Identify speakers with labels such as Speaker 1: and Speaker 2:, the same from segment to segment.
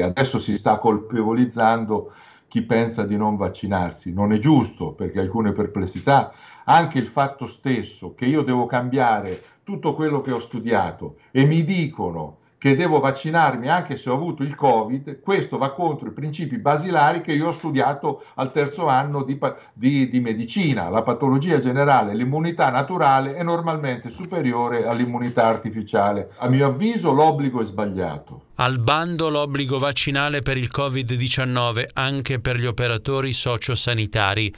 Speaker 1: Adesso si sta colpevolizzando chi pensa di non vaccinarsi. Non è giusto perché alcune perplessità, anche il fatto stesso che io devo cambiare tutto quello che ho studiato e mi dicono che devo vaccinarmi anche se ho avuto il Covid, questo va contro i principi basilari che io ho studiato al terzo anno di, di, di medicina. La patologia generale, l'immunità naturale è normalmente superiore all'immunità artificiale. A mio avviso l'obbligo è sbagliato.
Speaker 2: Al bando l'obbligo vaccinale per il Covid-19 anche per gli operatori sociosanitari.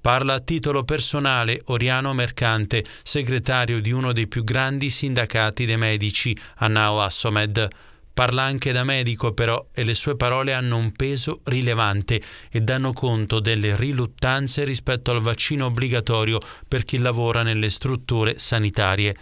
Speaker 2: Parla a titolo personale Oriano Mercante, segretario di uno dei più grandi sindacati dei medici, Anao Assomed. Parla anche da medico però e le sue parole hanno un peso rilevante e danno conto delle riluttanze rispetto al vaccino obbligatorio per chi lavora nelle strutture sanitarie.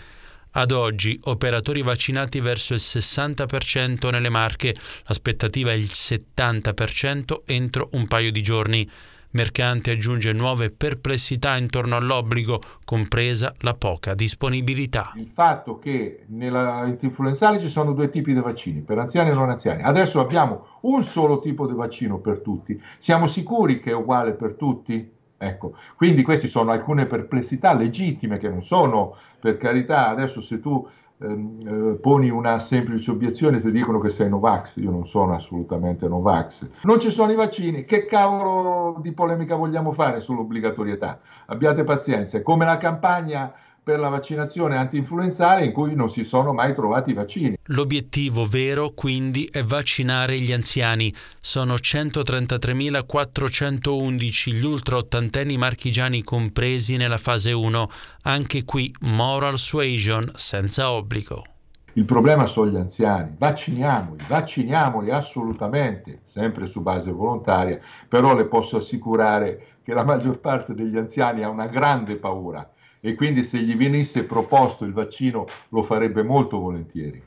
Speaker 2: Ad oggi operatori vaccinati verso il 60% nelle Marche, l'aspettativa è il 70% entro un paio di giorni mercante aggiunge nuove perplessità intorno all'obbligo, compresa la poca disponibilità.
Speaker 1: Il fatto che nella influenzale ci sono due tipi di vaccini, per anziani e non anziani. Adesso abbiamo un solo tipo di vaccino per tutti. Siamo sicuri che è uguale per tutti? Ecco, quindi queste sono alcune perplessità legittime che non sono, per carità, adesso se tu ehm, eh, poni una semplice obiezione ti dicono che sei Novax, io non sono assolutamente Novax. Non ci sono i vaccini, che cavolo di polemica vogliamo fare sull'obbligatorietà? Abbiate pazienza, è come la campagna per la vaccinazione anti-influenzale in cui non si sono mai trovati vaccini.
Speaker 2: L'obiettivo vero quindi è vaccinare gli anziani. Sono 133.411 gli ultraottantenni marchigiani compresi nella fase 1. Anche qui moral suasion senza obbligo.
Speaker 1: Il problema sono gli anziani, vacciniamoli, vacciniamoli assolutamente, sempre su base volontaria, però le posso assicurare che la maggior parte degli anziani ha una grande paura e quindi se gli venisse proposto il vaccino lo farebbe molto volentieri.